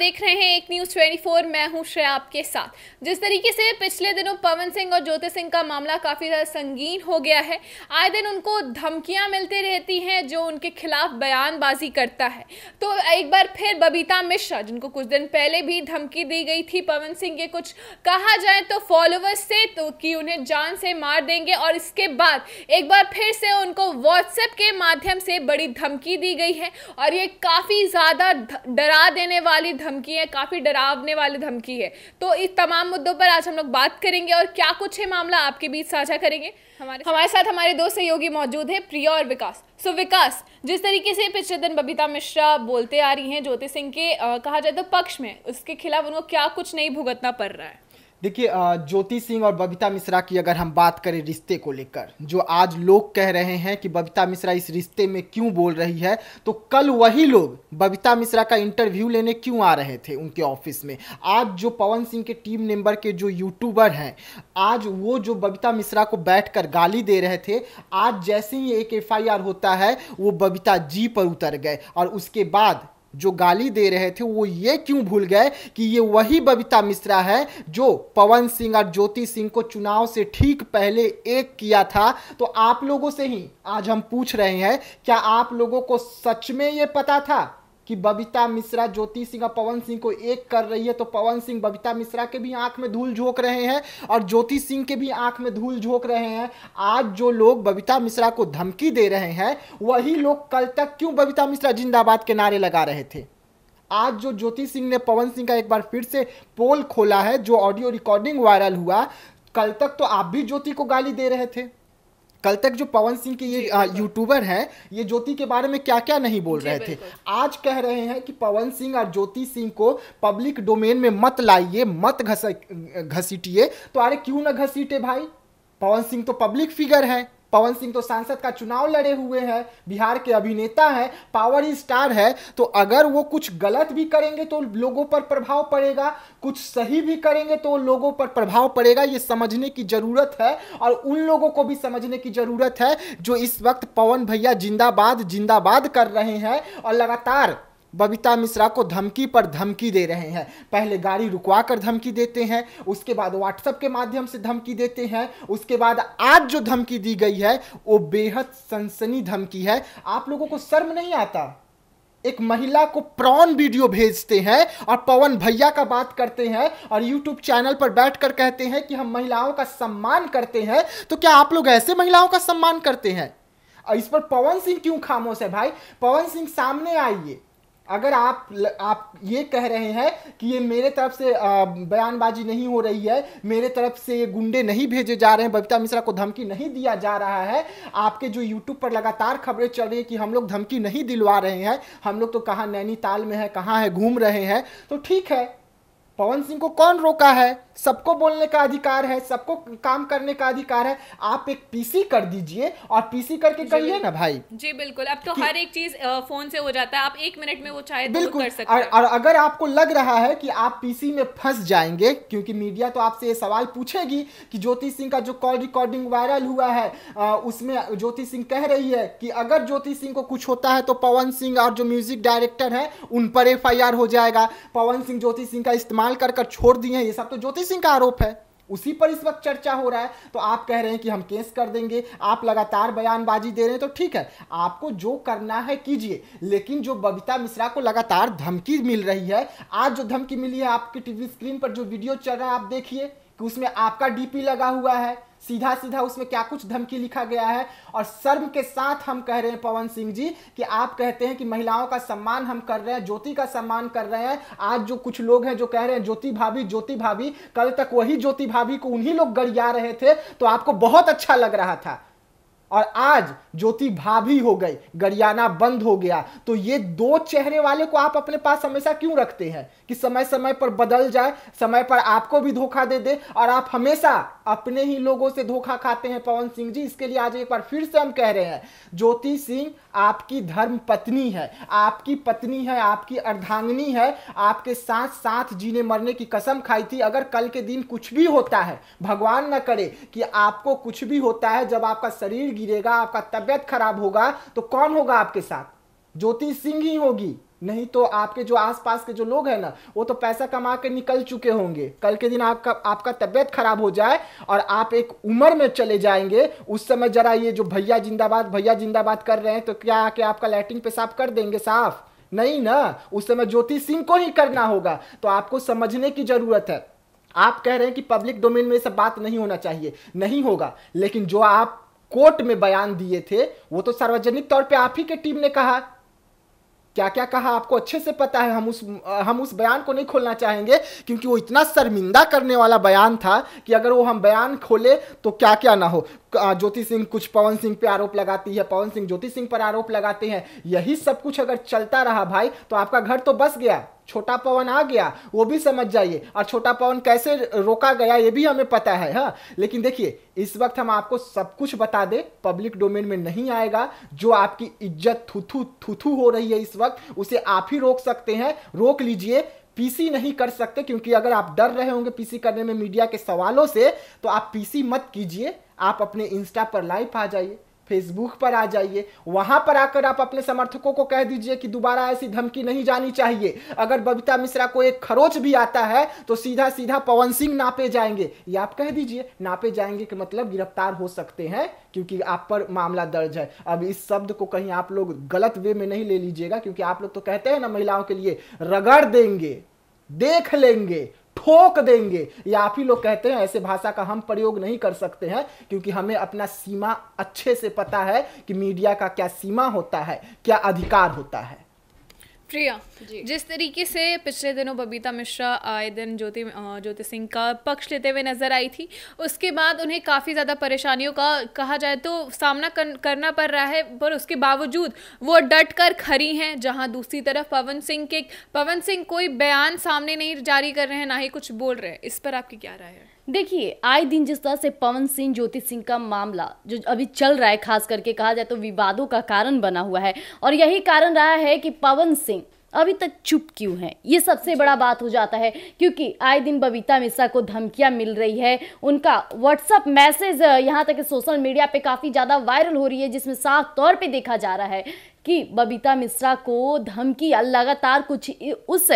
देख रहे हैं एक न्यूज़ 24 मैं हूं श्रेया आपके साथ जिस तरीके से पिछले दिनों पवन सिंह और ज्योति सिंह का मामला काफ़ी ज़्यादा संगीन हो गया है आए दिन उनको धमकियां मिलती रहती हैं जो उनके खिलाफ बयानबाजी करता है तो एक बार फिर बबीता मिश्रा जिनको कुछ दिन पहले भी धमकी दी गई थी पवन सिंह के कुछ कहा जाए तो फॉलोअर्स से तो कि उन्हें जान से मार देंगे और इसके बाद एक बार फिर से उनको व्हाट्सएप के माध्यम से बड़ी धमकी दी गई है और ये काफ़ी ज़्यादा डरा देने वाली धमकी धमकी है काफ़ी डरावने वाली धमकी है तो इस तमाम मुद्दों पर आज हम लोग बात करेंगे और क्या कुछ है मामला आपके बीच साझा करेंगे हमारे हमारे साथ हमारे दो सहयोगी मौजूद हैं प्रिया और विकास सो विकास जिस तरीके से पिछले दिन बबीता मिश्रा बोलते आ रही हैं ज्योति सिंह के आ, कहा जाए तो पक्ष में उसके खिलाफ उनको क्या कुछ नहीं भुगतना पड़ रहा है देखिए ज्योति सिंह और बबीता मिश्रा की अगर हम बात करें रिश्ते को लेकर जो आज लोग कह रहे हैं कि बबीता मिश्रा इस रिश्ते में क्यों बोल रही है तो कल वही लोग बबीता मिश्रा का इंटरव्यू लेने क्यों आ रहे थे उनके ऑफिस में आज जो पवन सिंह के टीम मेंबर के जो यूट्यूबर हैं आज वो जो बबीता मिश्रा को बैठ कर गाली दे रहे थे आज जैसे ही एक एफ होता है वो बबीता जी पर उतर गए और उसके बाद जो गाली दे रहे थे वो ये क्यों भूल गए कि ये वही बबीता मिश्रा है जो पवन सिंह और ज्योति सिंह को चुनाव से ठीक पहले एक किया था तो आप लोगों से ही आज हम पूछ रहे हैं क्या आप लोगों को सच में ये पता था कि बबीता मिश्रा ज्योति सिंह और पवन सिंह को एक कर रही है तो पवन सिंह बबीता मिश्रा के भी आंख में धूल झोंक रहे हैं और ज्योति सिंह के भी आंख में धूल झोंक रहे हैं आज जो लोग बबीता मिश्रा को धमकी दे रहे हैं वही लोग कल तक क्यों बबीता मिश्रा जिंदाबाद के नारे लगा रहे थे आज जो ज्योति सिंह ने पवन सिंह का एक बार फिर से पोल खोला है जो ऑडियो रिकॉर्डिंग वायरल हुआ कल तक तो आप भी ज्योति को गाली दे रहे थे कल तक जो पवन सिंह के ये यूट्यूबर हैं ये ज्योति के बारे में क्या क्या नहीं बोल रहे थे आज कह रहे हैं कि पवन सिंह और ज्योति सिंह को पब्लिक डोमेन में मत लाइए मत घसीटिए तो अरे क्यों ना घसीटे भाई पवन सिंह तो पब्लिक फिगर है पवन सिंह तो सांसद का चुनाव लड़े हुए हैं बिहार के अभिनेता हैं पावर स्टार है तो अगर वो कुछ गलत भी करेंगे तो लोगों पर प्रभाव पड़ेगा कुछ सही भी करेंगे तो लोगों पर प्रभाव पड़ेगा ये समझने की ज़रूरत है और उन लोगों को भी समझने की ज़रूरत है जो इस वक्त पवन भैया जिंदाबाद जिंदाबाद कर रहे हैं और लगातार बबीता मिश्रा को धमकी पर धमकी दे रहे हैं पहले गाड़ी रुकवा कर धमकी देते हैं उसके बाद व्हाट्सएप के माध्यम से धमकी देते हैं उसके बाद आज जो धमकी दी गई है वो बेहद सनसनी धमकी है आप लोगों को शर्म नहीं आता एक महिला को प्रॉन वीडियो भेजते हैं और पवन भैया का बात करते हैं और यूट्यूब चैनल पर बैठकर कहते हैं कि हम महिलाओं का सम्मान करते हैं तो क्या आप लोग ऐसे महिलाओं का सम्मान करते हैं और इस पर पवन सिंह क्यों खामोश है भाई पवन सिंह सामने आइए अगर आप आप ये कह रहे हैं कि ये मेरे तरफ से बयानबाजी नहीं हो रही है मेरे तरफ से ये गुंडे नहीं भेजे जा रहे हैं बबीता मिश्रा को धमकी नहीं दिया जा रहा है आपके जो यूट्यूब पर लगातार खबरें चल रही है कि हम लोग धमकी नहीं दिलवा रहे हैं हम लोग तो कहाँ नैनीताल में है कहाँ है घूम रहे हैं तो ठीक है पवन सिंह को कौन रोका है सबको बोलने का अधिकार है सबको काम करने का अधिकार है आप एक पीसी कर दीजिए और पीसी करके करिए ना भाई जी बिल्कुल अब तो हर एक चीज फोन से हो जाता है आप एक मिनट में वो चाहे तो बिल्कुल कर सकते और, और अगर आपको लग रहा है कि आप पीसी में फंस जाएंगे क्योंकि मीडिया तो आपसे ये सवाल पूछेगी कि ज्योति सिंह का जो कॉल रिकॉर्डिंग वायरल हुआ है उसमें ज्योति सिंह कह रही है कि अगर ज्योति सिंह को कुछ होता है तो पवन सिंह और जो म्यूजिक डायरेक्टर है उन पर एफ हो जाएगा पवन सिंह ज्योति सिंह का इस्तेमाल इस्तेमाल कर कर छोड़ दिए हैं ये सब तो ज्योति सिंह का आरोप है उसी पर इस वक्त चर्चा हो रहा है तो आप कह रहे हैं कि हम केस कर देंगे आप लगातार बयानबाजी दे रहे हैं तो ठीक है आपको जो करना है कीजिए लेकिन जो बबीता मिश्रा को लगातार धमकी मिल रही है आज जो धमकी मिली है आपकी टीवी स्क्रीन पर जो वीडियो चल रहा है आप देखिए कि उसमें आपका डीपी लगा हुआ है सीधा सीधा उसमें क्या कुछ धमकी लिखा गया है और शर्म के साथ हम कह रहे हैं पवन सिंह जी कि आप कहते हैं कि महिलाओं का सम्मान हम कर रहे हैं ज्योति का सम्मान कर रहे हैं आज जो कुछ लोग हैं जो कह रहे हैं ज्योति भाभी ज्योति भाभी कल तक वही ज्योति भाभी को उन्हीं लोग गड़िया रहे थे तो आपको बहुत अच्छा लग रहा था और आज ज्योति भाभी हो गई गरियाना बंद हो गया तो ये दो चेहरे वाले को आप अपने पास हमेशा क्यों रखते हैं कि समय समय पर बदल जाए समय पर आपको भी धोखा दे दे और आप हमेशा अपने ही लोगों से धोखा खाते हैं पवन सिंह जी इसके लिए आज एक बार फिर से हम कह रहे हैं ज्योति सिंह आपकी धर्म पत्नी है आपकी पत्नी है आपकी अर्धांगनी है आपके साथ साथ जीने मरने की कसम खाई थी अगर कल के दिन कुछ भी होता है भगवान ना करे कि आपको कुछ भी होता है जब आपका शरीर गिरेगा आपका तबियत खराब होगा तो कौन होगा आपके साथ ज्योति सिंह ही होगी नहीं तो आपके जो आसपास के जो लोग हैं ना वो तो पैसा कमा के निकल चुके होंगे कल के दिन आपका आपका तबियत खराब हो जाए और आप एक उम्र में चले जाएंगे उस समय जरा ये जो भैया जिंदाबाद भैया जिंदाबाद कर रहे हैं तो क्या आके आपका लैट्रिन पेशाब कर देंगे साफ नहीं ना उस समय ज्योति सिंह को ही करना होगा तो आपको समझने की जरूरत है आप कह रहे हैं कि पब्लिक डोमेन में सब बात नहीं होना चाहिए नहीं होगा लेकिन जो आप कोर्ट में बयान दिए थे वो तो सार्वजनिक तौर पे आप ही के टीम ने कहा क्या क्या कहा आपको अच्छे से पता है हम उस हम उस बयान को नहीं खोलना चाहेंगे क्योंकि वो इतना शर्मिंदा करने वाला बयान था कि अगर वो हम बयान खोले तो क्या क्या ना हो ज्योति सिंह कुछ पवन सिंह पे आरोप लगाती है पवन सिंह ज्योति सिंह पर आरोप लगाते हैं यही सब कुछ अगर चलता रहा भाई तो आपका घर तो बस गया छोटा पवन आ गया वो भी समझ जाइए और छोटा पवन कैसे रोका गया ये भी हमें पता है हाँ लेकिन देखिए इस वक्त हम आपको सब कुछ बता दें पब्लिक डोमेन में नहीं आएगा जो आपकी इज्जत थुथू थुथू हो रही है इस वक्त उसे आप ही रोक सकते हैं रोक लीजिए पीसी नहीं कर सकते क्योंकि अगर आप डर रहे होंगे पीसी करने में मीडिया के सवालों से तो आप पीसी मत कीजिए आप अपने इंस्टा पर लाइव आ जाइए फेसबुक पर आ जाइए वहां पर आकर आप अपने समर्थकों को कह दीजिए कि दोबारा ऐसी धमकी नहीं जानी चाहिए अगर बबीता मिश्रा को एक खरोच भी आता है तो सीधा सीधा पवन सिंह नापे जाएंगे या आप कह दीजिए नापे जाएंगे कि मतलब गिरफ्तार हो सकते हैं क्योंकि आप पर मामला दर्ज है अब इस शब्द को कहीं आप लोग गलत वे में नहीं ले लीजिएगा क्योंकि आप लोग तो कहते हैं ना महिलाओं के लिए रगड़ देंगे देख लेंगे ठोक देंगे या आप ही लोग कहते हैं ऐसे भाषा का हम प्रयोग नहीं कर सकते हैं क्योंकि हमें अपना सीमा अच्छे से पता है कि मीडिया का क्या सीमा होता है क्या अधिकार होता है प्रिया जी जिस तरीके से पिछले दिनों बबीता मिश्रा आए दिन ज्योति ज्योति सिंह का पक्ष लेते हुए नजर आई थी उसके बाद उन्हें काफ़ी ज़्यादा परेशानियों का कहा जाए तो सामना कर, करना पड़ रहा है पर उसके बावजूद वो डट कर खड़ी हैं जहां दूसरी तरफ पवन सिंह के पवन सिंह कोई बयान सामने नहीं जारी कर रहे हैं ना ही कुछ बोल रहे हैं इस पर आपकी क्या राय है देखिए आए दिन जिस तरह से पवन सिंह ज्योति सिंह का मामला जो अभी चल रहा है खास करके कहा जाए तो विवादों का कारण बना हुआ है और यही कारण रहा है कि पवन सिंह अभी तक चुप क्यों है ये सबसे बड़ा बात हो जाता है क्योंकि आए दिन बबीता मिश्रा को धमकियां मिल रही है उनका व्हाट्सअप मैसेज यहाँ तक सोशल मीडिया पे काफ़ी ज़्यादा वायरल हो रही है जिसमें साफ तौर पे देखा जा रहा है कि बबीता मिश्रा को धमकी लगातार कुछ उस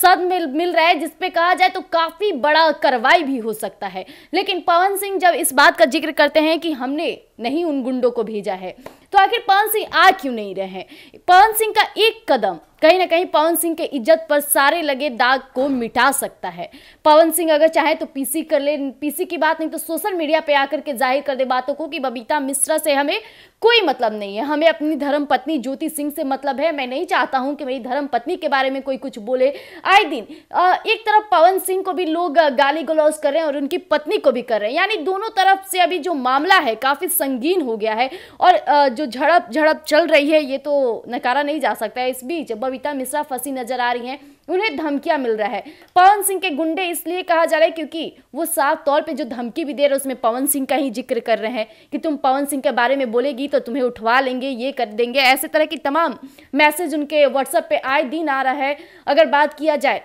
सद में मिल रहा है जिसपे कहा जाए तो काफ़ी बड़ा कार्रवाई भी हो सकता है लेकिन पवन सिंह जब इस बात का जिक्र करते हैं कि हमने नहीं उन गुंडों को भेजा है तो आखिर पवन सिंह आ क्यों नहीं रहे पवन सिंह का एक कदम कहीं ना कहीं पवन सिंह के इज्जत पर सारे लगे दाग को मिटा सकता है पवन सिंह अगर चाहे तो पीसी कर ले पीसी की बात नहीं तो सोशल मीडिया पे आकर के जाहिर कर दे बातों को कि बबीता मिश्रा से हमें कोई मतलब नहीं है हमें अपनी धर्म पत्नी ज्योति सिंह से मतलब है मैं नहीं चाहता हूं कि मेरी धर्म पत्नी के बारे में कोई कुछ बोले आए दिन एक तरफ पवन सिंह को भी लोग गाली गलौज कर रहे हैं और उनकी पत्नी को भी कर रहे हैं यानी दोनों तरफ से अभी जो मामला है काफी संगीन हो गया है और जो जो झड़प झड़प चल रही है ये तो नकारा नहीं जा सकता है इस बीच बबीता मिश्रा फंसी नजर आ रही हैं उन्हें धमकियां मिल रहा है पवन सिंह के गुंडे इसलिए कहा जा रहा है क्योंकि वो साफ तौर पे जो धमकी भी दे रहे उसमें पवन सिंह का ही जिक्र कर रहे हैं कि तुम पवन सिंह के बारे में बोलेगी तो तुम्हें उठवा लेंगे ये कर देंगे ऐसे तरह की तमाम मैसेज उनके व्हाट्सएप पे आए दिन आ रहा है अगर बात किया जाए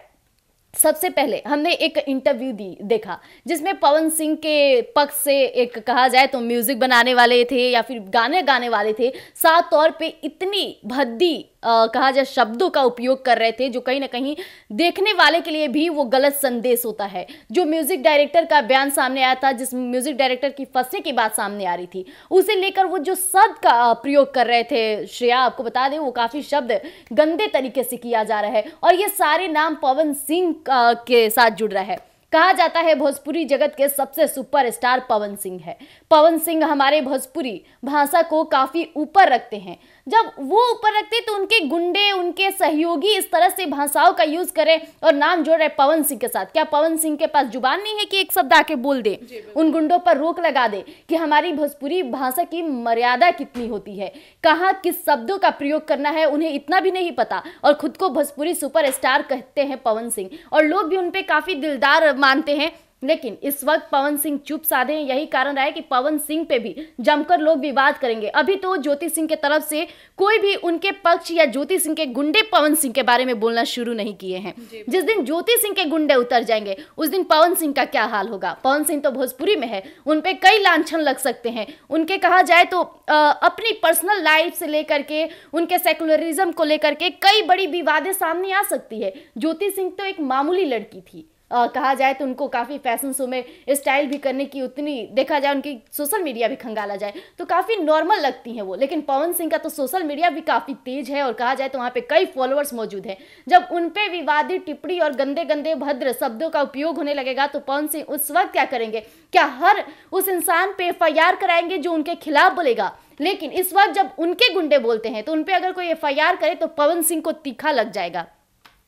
सबसे पहले हमने एक इंटरव्यू दी देखा जिसमें पवन सिंह के पक्ष से एक कहा जाए तो म्यूज़िक बनाने वाले थे या फिर गाने गाने वाले थे साफ तौर पे इतनी भद्दी आ, कहा जाए शब्दों का उपयोग कर रहे थे जो कहीं ना कहीं देखने वाले के लिए भी वो गलत संदेश होता है जो म्यूज़िक डायरेक्टर का बयान सामने आया था जिस म्यूज़िक डायरेक्टर की फंसने की बात सामने आ रही थी उसे लेकर वो जो शब्द का प्रयोग कर रहे थे श्रेया आपको बता दें वो काफ़ी शब्द गंदे तरीके से किया जा रहा है और ये सारे नाम पवन सिंह के साथ जुड़ रहा है कहा जाता है भोजपुरी जगत के सबसे सुपरस्टार पवन सिंह है पवन सिंह हमारे भोजपुरी भाषा को काफ़ी ऊपर रखते हैं जब वो ऊपर रखते तो उनके गुंडे उनके सहयोगी इस तरह से भाषाओं का यूज़ करें और नाम जोड़ रहे पवन सिंह के साथ क्या पवन सिंह के पास जुबान नहीं है कि एक शब्द आके बोल दे उन गुंडों पर रोक लगा दे कि हमारी भोजपुरी भाषा की मर्यादा कितनी होती है कहाँ किस शब्दों का प्रयोग करना है उन्हें इतना भी नहीं पता और खुद को भोजपुरी सुपर कहते हैं पवन सिंह और लोग भी उनपे काफ़ी दिलदार मानते हैं लेकिन इस वक्त पवन सिंह चुप साधे हैं यही कारण रहा है कि पवन सिंह पे भी जमकर लोग विवाद करेंगे अभी तो ज्योति सिंह के तरफ से कोई भी उनके पक्ष या ज्योति सिंह के गुंडे पवन सिंह के बारे में बोलना शुरू नहीं किए हैं जिस दिन ज्योति सिंह के गुंडे उतर जाएंगे उस दिन पवन सिंह का क्या हाल होगा पवन सिंह तो भोजपुरी में है उनपे कई लाछन लग सकते हैं उनके कहा जाए तो आ, अपनी पर्सनल लाइफ से लेकर के उनके सेकुलरिज्म को लेकर के कई बड़ी विवादें सामने आ सकती है ज्योति सिंह तो एक मामूली लड़की थी आ, कहा जाए तो उनको काफ़ी फैशन शो में स्टाइल भी करने की उतनी देखा जाए उनकी सोशल मीडिया भी खंगाला जाए तो काफ़ी नॉर्मल लगती हैं वो लेकिन पवन सिंह का तो सोशल मीडिया भी काफ़ी तेज है और कहा जाए तो वहाँ पे कई फॉलोअर्स मौजूद हैं जब उन पर विवादित टिप्पणी और गंदे गंदे भद्र शब्दों का उपयोग होने लगेगा तो पवन सिंह उस वक्त क्या करेंगे क्या हर उस इंसान पर एफ कराएंगे जो उनके खिलाफ बोलेगा लेकिन इस वक्त जब उनके गुंडे बोलते हैं तो उन पर अगर कोई एफ करे तो पवन सिंह को तीखा लग जाएगा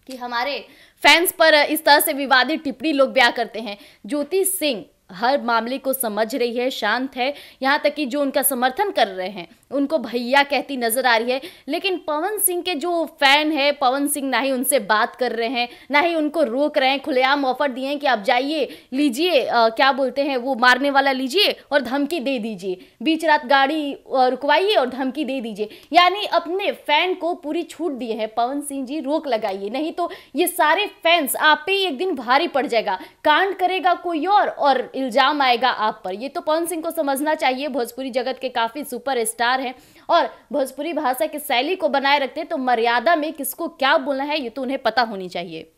कि हमारे फैंस पर इस तरह से विवादित टिप्पणी लोग ब्याह करते हैं ज्योति सिंह हर मामले को समझ रही है शांत है यहाँ तक कि जो उनका समर्थन कर रहे हैं उनको भैया कहती नजर आ रही है लेकिन पवन सिंह के जो फैन है पवन सिंह ना ही उनसे बात कर रहे हैं ना ही उनको रोक रहे हैं खुलेआम ऑफर दिए हैं कि आप जाइए लीजिए क्या बोलते हैं वो मारने वाला लीजिए और धमकी दे दीजिए बीच रात गाड़ी रुकवाइए और धमकी दे दीजिए यानी अपने फैन को पूरी छूट दिए है पवन सिंह जी रोक लगाइए नहीं तो ये सारे फैंस आप पे एक दिन भारी पड़ जाएगा कांड करेगा कोई और और इल्ज़ाम आएगा आप पर ये तो पवन सिंह को समझना चाहिए भोजपुरी जगत के काफ़ी सुपर स्टार हैं और भोजपुरी भाषा की शैली को बनाए रखते हैं तो मर्यादा में किसको क्या बोलना है ये तो उन्हें पता होनी चाहिए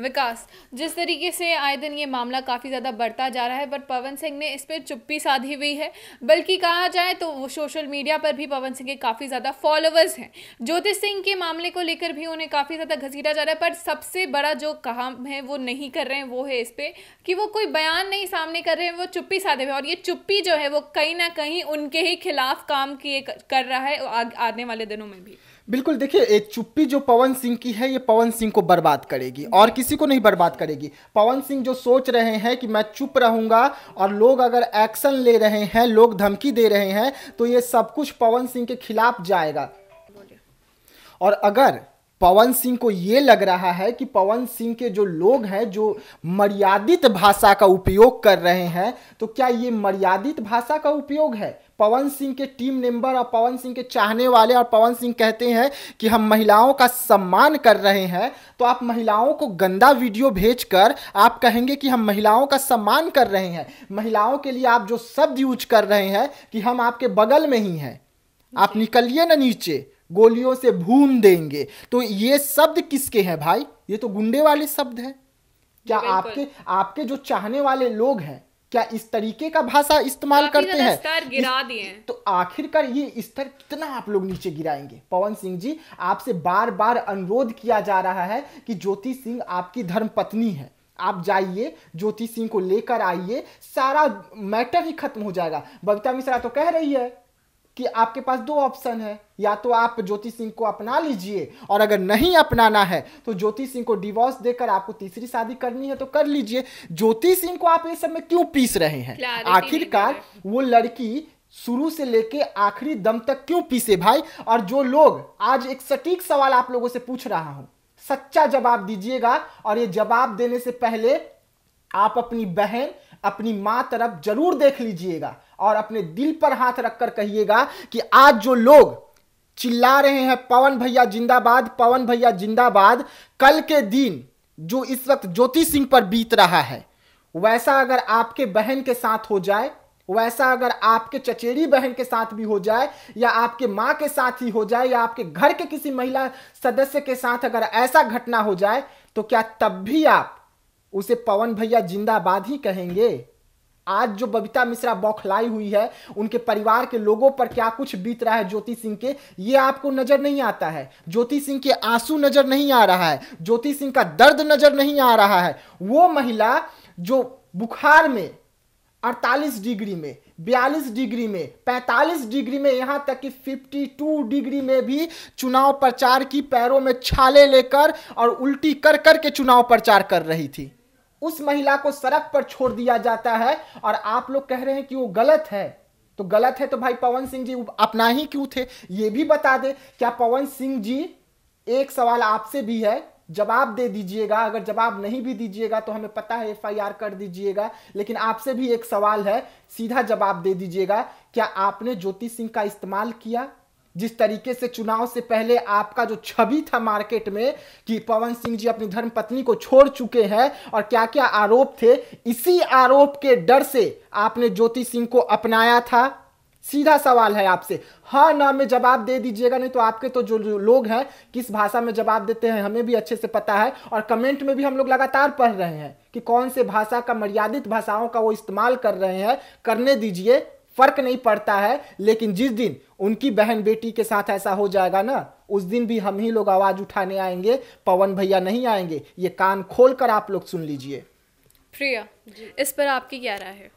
विकास जिस तरीके से आए दिन ये मामला काफ़ी ज़्यादा बढ़ता जा रहा है पर पवन सिंह ने इस पर चुप्पी साधी हुई है बल्कि कहा जाए तो वो सोशल मीडिया पर भी पवन सिंह के काफ़ी ज़्यादा फॉलोअर्स हैं ज्योतिष सिंह के मामले को लेकर भी उन्हें काफ़ी ज़्यादा घसीटा जा रहा है पर सबसे बड़ा जो काम है वो नहीं कर रहे हैं वो है इस पर कि वो कोई बयान नहीं सामने कर रहे हैं वो चुप्पी साधे हुए और ये चुप्पी जो है वो कहीं ना कहीं उनके ही खिलाफ काम किए कर रहा है आने वाले दिनों में भी बिल्कुल देखिए ये चुप्पी जो पवन सिंह की है ये पवन सिंह को बर्बाद करेगी और किसी को नहीं बर्बाद करेगी पवन सिंह जो सोच रहे हैं कि मैं चुप रहूंगा और लोग अगर एक्शन ले रहे हैं लोग धमकी दे रहे हैं तो ये सब कुछ पवन सिंह के खिलाफ जाएगा और अगर पवन सिंह को ये लग रहा है कि पवन सिंह के जो लोग हैं जो मर्यादित भाषा का उपयोग कर रहे हैं तो क्या ये मर्यादित भाषा का उपयोग है पवन सिंह के टीम मेंबर और पवन सिंह के चाहने वाले और पवन सिंह कहते हैं कि हम महिलाओं का सम्मान कर रहे हैं तो आप महिलाओं को गंदा वीडियो भेजकर आप कहेंगे कि हम महिलाओं का सम्मान कर रहे हैं महिलाओं के लिए आप जो शब्द यूज कर रहे हैं कि हम आपके बगल में ही हैं आप निकलिए ना नीचे गोलियों से भून देंगे तो ये शब्द किसके हैं भाई ये तो गुंडे वाले शब्द हैं क्या आपके आपके जो चाहने वाले लोग हैं क्या इस तरीके का भाषा इस्तेमाल करते हैं गिरा दिए तो आखिरकार ये स्तर कितना आप लोग नीचे गिराएंगे पवन सिंह जी आपसे बार बार अनुरोध किया जा रहा है कि ज्योति सिंह आपकी धर्म पत्नी है आप जाइए ज्योति सिंह को लेकर आइए सारा मैटर ही खत्म हो जाएगा बबिता मिश्रा तो कह रही है कि आपके पास दो ऑप्शन है या तो आप ज्योति सिंह को अपना लीजिए और अगर नहीं अपनाना है तो ज्योति सिंह को डिवोर्स देकर आपको तीसरी शादी करनी है तो कर लीजिए ज्योति सिंह को आप ये सब में क्यों पीस रहे हैं आखिरकार वो लड़की शुरू से लेके आखिरी दम तक क्यों पीसे भाई और जो लोग आज एक सटीक सवाल आप लोगों से पूछ रहा हूं सच्चा जवाब दीजिएगा और ये जवाब देने से पहले आप अपनी बहन अपनी माँ तरफ जरूर देख लीजिएगा और अपने दिल पर हाथ रखकर कहिएगा कि आज जो लोग चिल्ला रहे हैं पवन भैया जिंदाबाद पवन भैया जिंदाबाद कल के दिन जो इस वक्त ज्योति सिंह पर बीत रहा है वैसा अगर आपके बहन के साथ हो जाए वैसा अगर आपके चचेरी बहन के साथ भी हो जाए या आपके माँ के साथ ही हो जाए या आपके घर के किसी महिला सदस्य के साथ अगर ऐसा घटना हो जाए तो क्या तब भी आप उसे पवन भैया जिंदाबाद ही कहेंगे आज जो बबीता मिश्रा बौखलाई हुई है उनके परिवार के लोगों पर क्या कुछ बीत रहा है ज्योति सिंह के ये आपको नजर नहीं आता है ज्योति सिंह के आंसू नजर नहीं आ रहा है ज्योति सिंह का दर्द नजर नहीं आ रहा है वो महिला जो बुखार में 48 डिग्री में 42 डिग्री में 45 डिग्री में यहाँ तक कि 52 डिग्री में भी चुनाव प्रचार की पैरों में छाले लेकर और उल्टी कर कर के चुनाव प्रचार कर रही थी उस महिला को सड़क पर छोड़ दिया जाता है और आप लोग कह रहे हैं कि वो गलत है तो गलत है तो भाई पवन सिंह जी अपना ही क्यों थे ये भी बता दे क्या पवन सिंह जी एक सवाल आपसे भी है जवाब दे दीजिएगा अगर जवाब नहीं भी दीजिएगा तो हमें पता है एफआईआर कर दीजिएगा लेकिन आपसे भी एक सवाल है सीधा जवाब दे दीजिएगा क्या आपने ज्योति सिंह का इस्तेमाल किया जिस तरीके से चुनाव से पहले आपका जो छवि था मार्केट में कि पवन सिंह जी अपनी धर्मपत्नी को छोड़ चुके हैं और क्या क्या आरोप थे इसी आरोप के डर से आपने ज्योति सिंह को अपनाया था सीधा सवाल है आपसे हाँ ना में जवाब दे दीजिएगा नहीं तो आपके तो जो, जो लोग हैं किस भाषा में जवाब देते हैं हमें भी अच्छे से पता है और कमेंट में भी हम लोग लगातार पढ़ रहे हैं कि कौन से भाषा का मर्यादित भाषाओं का वो इस्तेमाल कर रहे हैं करने दीजिए फर्क नहीं पड़ता है लेकिन जिस दिन उनकी बहन बेटी के साथ ऐसा हो जाएगा ना उस दिन भी हम ही लोग आवाज उठाने आएंगे पवन भैया नहीं आएंगे ये कान खोल कर आप लोग सुन लीजिए प्रिया इस पर आपकी क्या राय है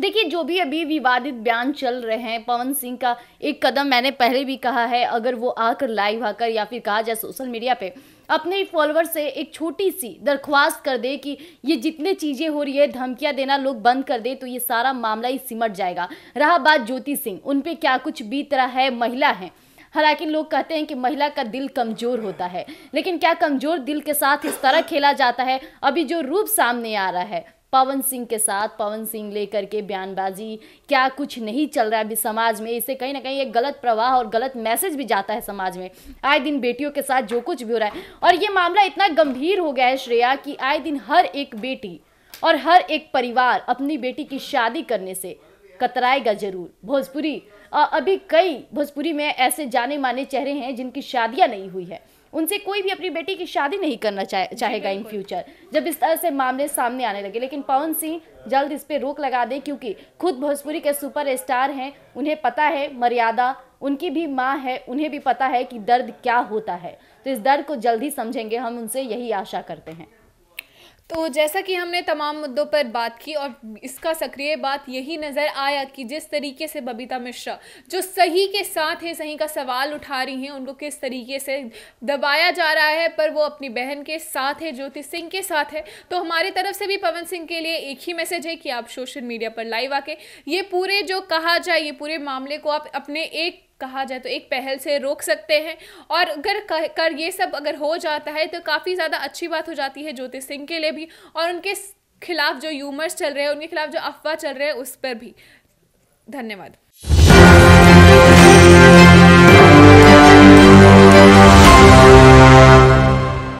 देखिए जो भी अभी विवादित बयान चल रहे हैं पवन सिंह का एक कदम मैंने पहले भी कहा है अगर वो आकर लाइव आकर या फिर कहा जाए सोशल मीडिया पे अपने ही फॉलोअर से एक छोटी सी दरख्वास्त कर दे कि ये जितने चीज़ें हो रही है धमकियां देना लोग बंद कर दे तो ये सारा मामला ही सिमट जाएगा रहा बात ज्योति सिंह उन पर क्या कुछ बीत रहा है महिला हैं हालांकि लोग कहते हैं कि महिला का दिल कमज़ोर होता है लेकिन क्या कमज़ोर दिल के साथ इस तरह खेला जाता है अभी जो रूप सामने आ रहा है पवन सिंह के साथ पवन सिंह लेकर के बयानबाजी क्या कुछ नहीं चल रहा है अभी समाज में इससे कहीं ना कहीं एक गलत प्रवाह और गलत मैसेज भी जाता है समाज में आए दिन बेटियों के साथ जो कुछ भी हो रहा है और ये मामला इतना गंभीर हो गया है श्रेया कि आए दिन हर एक बेटी और हर एक परिवार अपनी बेटी की शादी करने से कतराएगा जरूर भोजपुरी अभी कई भोजपुरी में ऐसे जाने माने चेहरे हैं जिनकी शादियां नहीं हुई है उनसे कोई भी अपनी बेटी की शादी नहीं करना चाहे चाहेगा इन फ्यूचर जब इस तरह से मामले सामने आने लगे लेकिन पवन सिंह जल्द इस पर रोक लगा दें क्योंकि खुद भोजपुरी के सुपर स्टार हैं उन्हें पता है मर्यादा उनकी भी माँ है उन्हें भी पता है कि दर्द क्या होता है तो इस दर्द को जल्द ही समझेंगे हम उनसे यही आशा करते हैं तो जैसा कि हमने तमाम मुद्दों पर बात की और इसका सक्रिय बात यही नज़र आया कि जिस तरीके से बबीता मिश्रा जो सही के साथ हैं सही का सवाल उठा रही हैं उनको किस तरीके से दबाया जा रहा है पर वो अपनी बहन के साथ है ज्योति सिंह के साथ है तो हमारे तरफ से भी पवन सिंह के लिए एक ही मैसेज है कि आप सोशल मीडिया पर लाइव आके ये पूरे जो कहा जाए ये पूरे मामले को आप अपने एक कहा जाए तो एक पहल से रोक सकते हैं और अगर कर ये सब अगर हो जाता है तो काफ़ी ज़्यादा अच्छी बात हो जाती है ज्योतिष सिंह के लिए भी और उनके खिलाफ जो यूमर्स चल रहे हैं उनके खिलाफ जो अफवाह चल रहे हैं उस पर भी धन्यवाद